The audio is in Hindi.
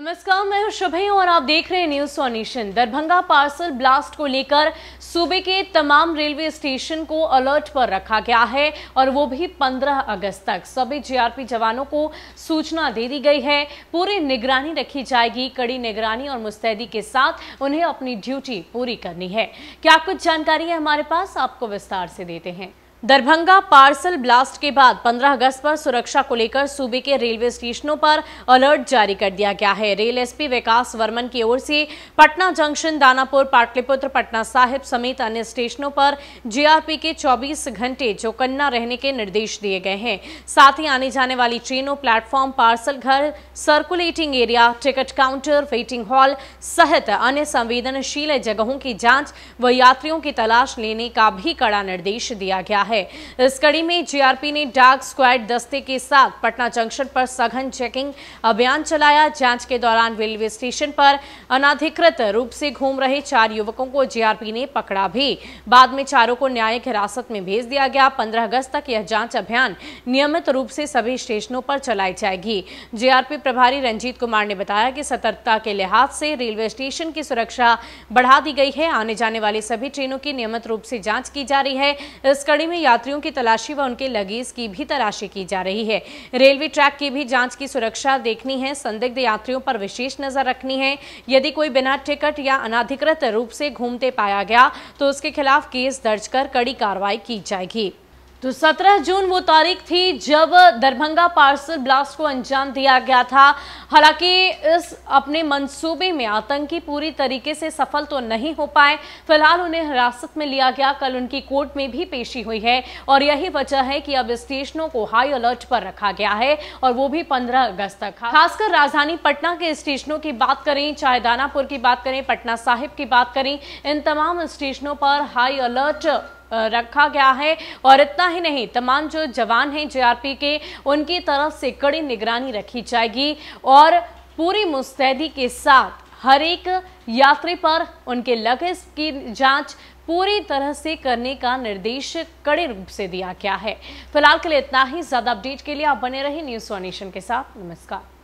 नमस्कार मैं हूं शुभ और आप देख रहे हैं न्यूज सोनेशन दरभंगा पार्सल ब्लास्ट को लेकर सूबे के तमाम रेलवे स्टेशन को अलर्ट पर रखा गया है और वो भी 15 अगस्त तक सभी जीआरपी जवानों को सूचना दे दी गई है पूरी निगरानी रखी जाएगी कड़ी निगरानी और मुस्तैदी के साथ उन्हें अपनी ड्यूटी पूरी करनी है क्या कुछ जानकारी है हमारे पास आपको विस्तार से देते हैं दरभंगा पार्सल ब्लास्ट के बाद 15 अगस्त पर सुरक्षा को लेकर सूबे के रेलवे स्टेशनों पर अलर्ट जारी कर दिया गया है रेल एसपी विकास वर्मन की ओर से पटना जंक्शन दानापुर पाटलिपुत्र पटना साहिब समेत अन्य स्टेशनों पर जीआरपी के 24 घंटे चौकन्ना रहने के निर्देश दिए गए हैं साथ ही आने जाने वाली ट्रेनों प्लेटफॉर्म पार्सल घर circulating area ticket counter waiting hall सहित अन्य संवेदनशील जगहों की जाँच व यात्रियों की तलाश लेने का भी कड़ा निर्देश दिया गया है है इस कड़ी में जीआरपी ने डार्क स्क्वाड दस्ते के साथ पटना जंक्शन पर सघन चेकिंग अभियान चलाया जांच के दौरान रेलवे स्टेशन पर अनाधिकृत रूप से घूम रहे चार युवकों को जीआरपी ने पकड़ा भी बाद में चारों को न्यायिक हिरासत में भेज दिया गया पंद्रह अगस्त तक यह जांच अभियान नियमित रूप से सभी स्टेशनों पर चलाई जाएगी जीआरपी प्रभारी रंजीत कुमार ने बताया कि सतर्कता के लिहाज से रेलवे स्टेशन की सुरक्षा बढ़ा दी गई है आने जाने वाली सभी ट्रेनों की नियमित रूप से जांच की जा रही है इस कड़ी में यात्रियों की तलाशी व उनके लगेज की भी तलाशी की जा रही है रेलवे ट्रैक की भी जांच की सुरक्षा देखनी है संदिग्ध यात्रियों पर विशेष नजर रखनी है यदि कोई बिना टिकट या अनाधिकृत रूप से घूमते पाया गया तो उसके खिलाफ केस दर्ज कर कड़ी कार्रवाई की जाएगी तो 17 जून वो तारीख थी जब दरभंगा पार्सल ब्लास्ट को अंजाम दिया गया था हालांकि इस अपने मंसूबे में आतंकी पूरी तरीके से सफल तो नहीं हो पाए फिलहाल उन्हें हिरासत में लिया गया कल उनकी कोर्ट में भी पेशी हुई है और यही वजह है कि अब स्टेशनों को हाई अलर्ट पर रखा गया है और वो भी 15 अगस्त तक खासकर राजधानी पटना के स्टेशनों की बात करें चाहे दानापुर की बात करें पटना साहिब की बात करें इन तमाम स्टेशनों पर हाई अलर्ट रखा गया है और इतना ही नहीं तमाम जो जवान हैं जेआरपी के उनकी तरफ से कड़ी निगरानी रखी जाएगी और पूरी मुस्तैदी के साथ हर एक यात्री पर उनके लगेज की जांच पूरी तरह से करने का निर्देश कड़े रूप से दिया गया है फिलहाल के लिए इतना ही ज्यादा अपडेट के लिए आप बने रहे न्यूज एशन के साथ नमस्कार